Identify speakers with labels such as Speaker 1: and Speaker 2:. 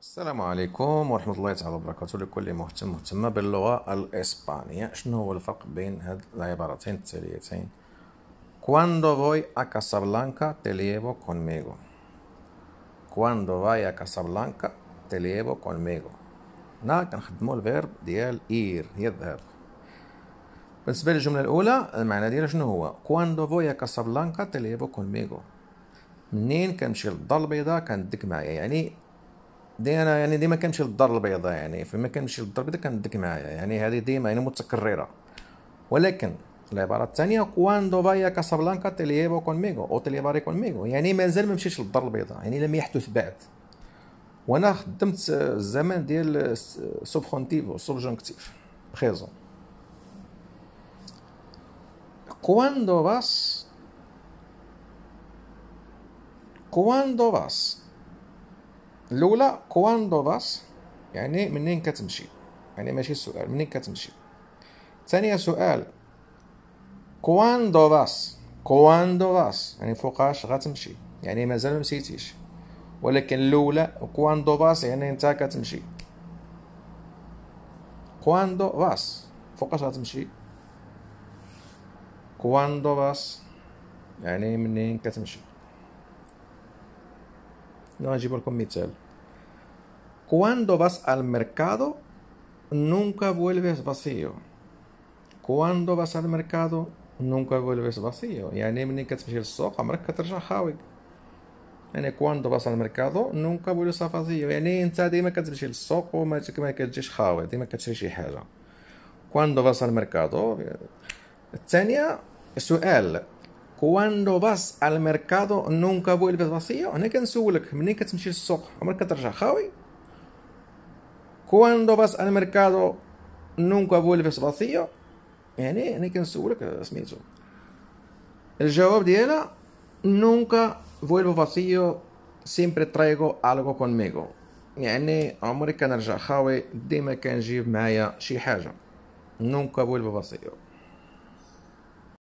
Speaker 1: السلام عليكم ورحمة الله تعالى وبركاته لكل مهتم مهتمة باللغة الإسبانية شنو هو الفرق بين هاد العبارتين التاليتين Cuando voy a Casablanca te llevo conmigo Cuando voy a Casablanca te llevo conmigo هنا كنخدمو الفيرب ديال إير هي الذهاب بالنسبة للجملة الأولى المعنى ديالها شنو هو Cuando voy a Casablanca te llevo conmigo منين كنمشي للدار البيضاء كندك معايا يعني ديما يعني ديما كنمشي للدار البيضاء يعني فما كنمشي للدار البيضاء كندك معايا يعني هذه ديما يعني متكرره ولكن العباره الثانيه كواندو فايا كاسابلانكا تليبو كونميغو او تليباري كونميغو يعني مازال ما مشيتش للدار البيضاء يعني لم يحدث بعد وانا خدمت الزمان ديال سوبخونتيف سوبجونكتيف بخيزون كواندو باس كواندو باس الاولى كواندو داس يعني منين كتمشي يعني ماشي سؤال منين كتمشي ثانيه سؤال كواندو داس كواندو داس يعني فوقاش غتمشي يعني مازال ممشيتيش ولكن الاولى كواندو باس يعني انت كتمشي كواندو باس فوقاش غتمشي كواندو باس يعني منين كتمشي no Najib con Mitchell. Cuando vas al mercado, nunca vuelves vacío. Cuando vas al mercado, nunca vuelves vacío. Y cuando vas al mercado, nunca vuelves a vacío. cuando vas al mercado, tenía eh, su cuando vas al mercado nunca vuelves vacío, no sé si me quedé en mi sofá. Cuando vas al mercado nunca vuelves vacío. No sé si me quedé El job de ella, nunca vuelvo vacío, siempre traigo algo conmigo. América de Rajajáui, dime que me quedé en mi Nunca vuelvo vacío.